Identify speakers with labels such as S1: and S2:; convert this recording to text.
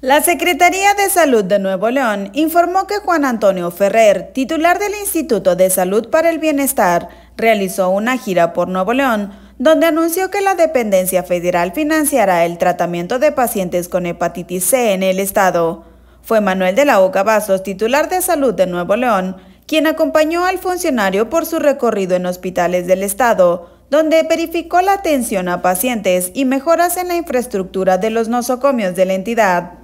S1: La Secretaría de Salud de Nuevo León informó que Juan Antonio Ferrer, titular del Instituto de Salud para el Bienestar, realizó una gira por Nuevo León, donde anunció que la dependencia federal financiará el tratamiento de pacientes con hepatitis C en el estado. Fue Manuel de la Oca Vasos, titular de Salud de Nuevo León, quien acompañó al funcionario por su recorrido en hospitales del estado, donde verificó la atención a pacientes y mejoras en la infraestructura de los nosocomios de la entidad.